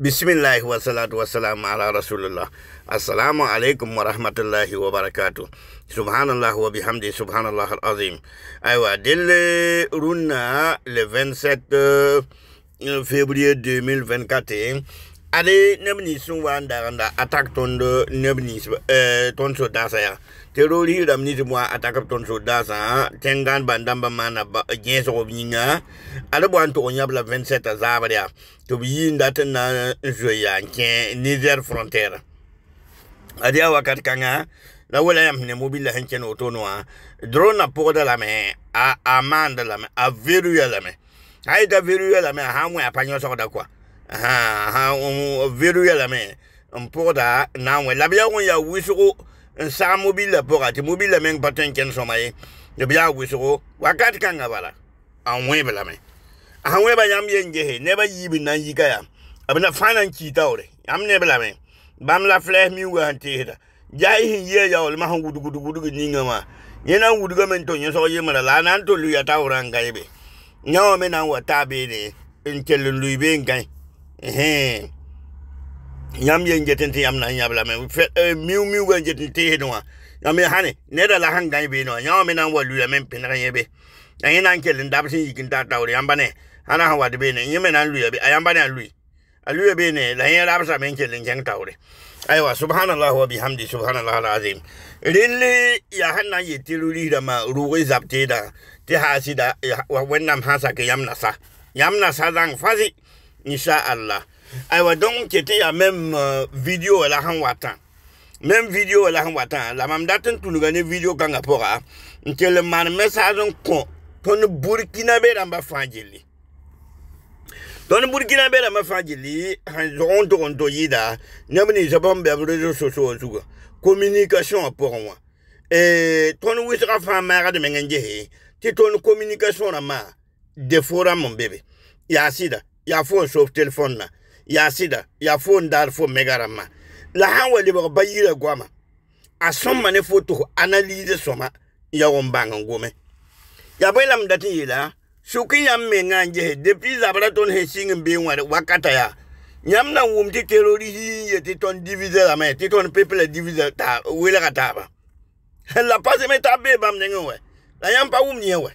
بسم الله والصلاة والسلام على رسول الله السلام عليكم ورحمة الله وبركاته سبحان الله وبحمده سبحان الله العظيم أيوة دل رونا ل 27 février 2024 ade neb nins sẽn wa eh, n dagenda a tag tõnd neb nins tõnd sod-dãasã yaa tɩ roor yɩɩrame nins b wa a tak b tõnd sod-dãasã tẽng gãan bãn dãmbã maana binga, b yĩnga ad b wa n tʋg yãb la 27 zaabr yaa tɩ b yiinda tɩ na n zoe yaa n kẽ niger frontiɛre ad yaa wakat kãngã la wala yãmb ne mobila sẽn kẽn wotoone wã drona pʋgda lame a maanda lame a veruya lame a yeta veruya lame a sã n wẽ a pa yõsgda koa Um, veruyɛlame n um, pʋgda na wẽ la b yaa wẽn yaa wɩsgo n um, sagem mobil la pʋga tɩ mobil la meŋ pa tõe n kẽn sõma ye d b yaa wɩsgo wakat kãngã bala n wẽ b lame a wẽba yãmb yen gese na n yika yaa b na fãa na n kii taoore yãmb la flɛs mi wa sẽn teesda yaa y sẽn yɩa yaool ma sẽn wudgd-wudg ninga wã yẽ na n wudga me n tõ la a na n ya taoorã n gãe be yã wã me na n wa taa beene n kell n lui bee n yam ye jetin ti yam na nyabla me fet e miu miu ga jetin ti he no yam ye hane ne da la hang dai be no yam me nan walu ya men pin ga ye be yan nan kelin da bisin yikin ta ta wuri yam bane ana hawa de be ne yim nan lu ya be ayam bane lu alu ya be ne la yan da bisa men kelin jang ta wuri aiwa subhanallah wa bihamdi subhanallah alazim rilli ya hanna ye tiluri da ma ruwe zapte da ti hasi da wannan sa ke yam nasa yam nasa zan fazi Nisha Allah donc c'était la euh, même vidéo à la han même même à la han watan la mam nous video kanga pora le man message ko ton burkina be Ton fanjili Ton burkina On han on un réseaux sociaux communication hein, pour moi et ton wisra femme de ton communication là ma defora mon bébé ya Ya foun sop telefonman, ya sida, ya foun dal foun me garanman. La han wè li bèk wè bayile gwa man. A somman e fotou, analize somman, ya wè mbangan gwa men. Ya bayile mbaten yè la, sou ki yam menganje, depi zabla ton hesing mbe yon wè, wakata ya. Nyam nan wèm te teroriji, te ton divizel amè, te ton pepele divizel wèle gwa taban. La pasi men tabè bamnen yon wè, la yam pa wèm yon wè.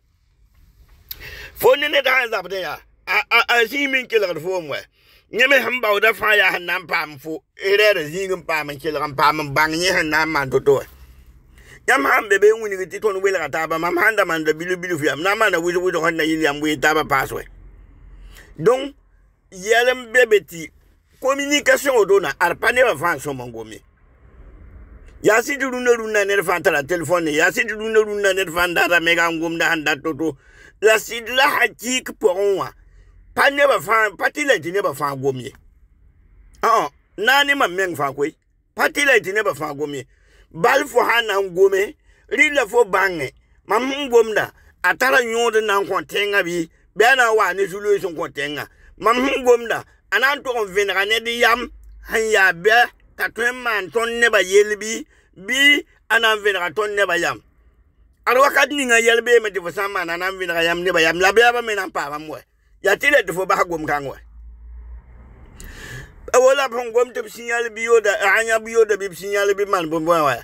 Fone net da de a siminkil an fome. Nemme hambau da fa ya han nam pam fu e a sigem pamenkil an pam bang ye han nam man to do. Yam ha be be hun ti ton we a taba mam hand man da bil bil fiam na man wi hun na am we taba paswe. Donc yelem bebeti komunikasyon o donna ar panel avan so mangomi. yasidi runa runa ner la telefone yasidi runa runa ner la mega ngumda handa toto la sidla hajik hachik pa ne ba fa pati la dine ba ah nani ma meng fa koi la dine ba fa gomye bal fo hana ngome rila fo bange atara nyod na kontenga bi bena wa ne solution kontenga mam on di yam A twen man ton neba yele bi Bi anan vinra ton neba yam A do akad ni nga yele bi Meti fosan man anan vinra yam neba yam Labi apan men anpapan mwen Yatile tifo baka gom kangwe E wola pon gom te psenyali bi yoda A anya bi yoda bi psenyali bi man Pon mwen bon, woy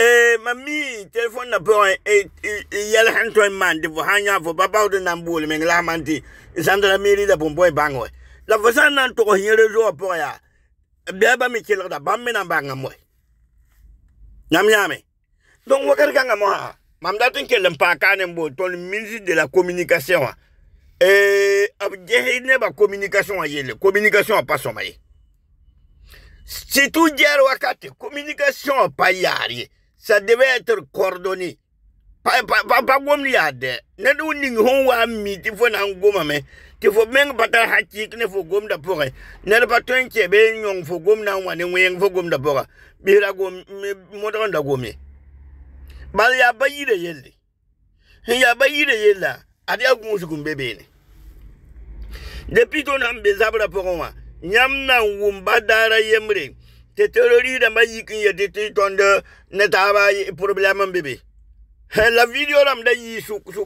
E mami telefon na pon e, e, e, Yele chen twen man tifo A anya fosan Papawden nan boli men la man ti San tila meri de pon mwen bon, bangwe La fosan nan to yon rezo pon ya beba mi kilo da banga mo nyam nyame donc wakar ganga mo ha mam ke kanem bo ton ministre de la communication Et... eh ab jehe communication wa communication pas so mai si tu jer wakati communication pa yari ça devait être coordonné pas pas pas ne do ning ho wa mi me ti fo meng pata hakik ne fo gomda poge ner pa ton ke be nyong fo gomna wane weng fo gomda poga bira gom modonda gomi bal ya bayire yelle ya bayire yella adi agunsu gumbe bene depuis ton am be zabra pogo wa nyam na wumba dara yemre te terori dãmbã yik ya te ton de ne taba be bebe la video ram da yi su su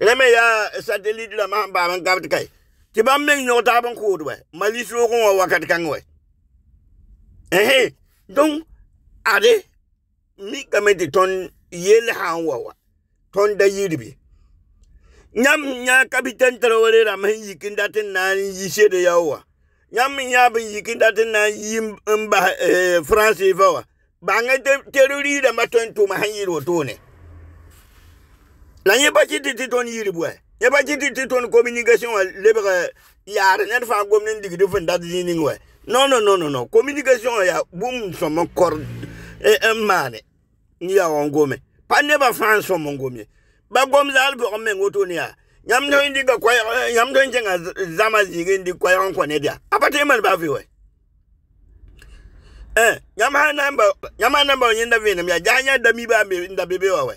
reme ya satellite la ma ba man gabt kai ti ban meng nyo ta ban ko duwe mali so ko wakati kan we eh donc ade mi kamete ton yele han wa ton da yirbi nyam nya kapitan tarawale ra mai yikin datin na yi she da yawa nyam nya bin yikin datin na yi mba eh, france wa ba nga terori da maton to ma han yiro to ne La nye pa chiti titoun yilip wey, nye pa chiti titoun kominikasyon wey lepeke yare net fang gom nen dikite fwen dat zinning wey. Non, non, non, non, non, kominikasyon wey ya boum somon kord, e emmane, nye yaron gome. Pa ne pa fang somon gome. Ba gom zalpe yon men goton ya, nyam ton yon dikite kwayan, nyam ton yon chenga zamazige yon dikite kwayan kwaned ya. A pati yon men bavye wey. E, nyam ananba, nyam ananba yon enda venem ya, jan yon enda miba enda bebewe wey.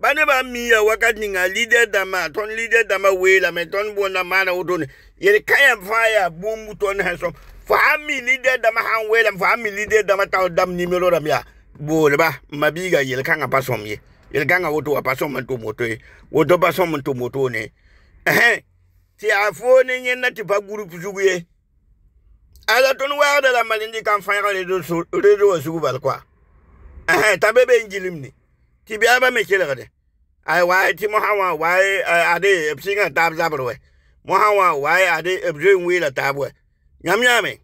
bane ba mi ya wakati nga leader dama ton leader dama wela me ton bonda mana wotone yele kaya faya bumbu ton hansom fa ami leader dama han wela fa ami leader dama taw dam numero ram ya bole ba mabiga yele kanga pasom ye yele kanga woto wa pasom man to moto ye woto pasom man to moto ne eh ti afone nyenda ti pa group sugu ye ala ton wa da la malindi kan fa ya redo redo sugu bal kwa eh tabe be njilimni ti bia ba me chile gade ai wai ti mo hawa eh, eh, wai ade epsinga eh, tab zabro we mo hawa wai ade ebjin wi la tab we nyam nyame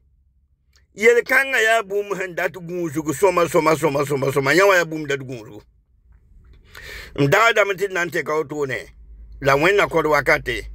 yel kanga ya bum hen dat gunzu go soma soma soma soma soma nyawa ya bum dat gunzu mdawa da mtin nante ka otune la wenna ko wakati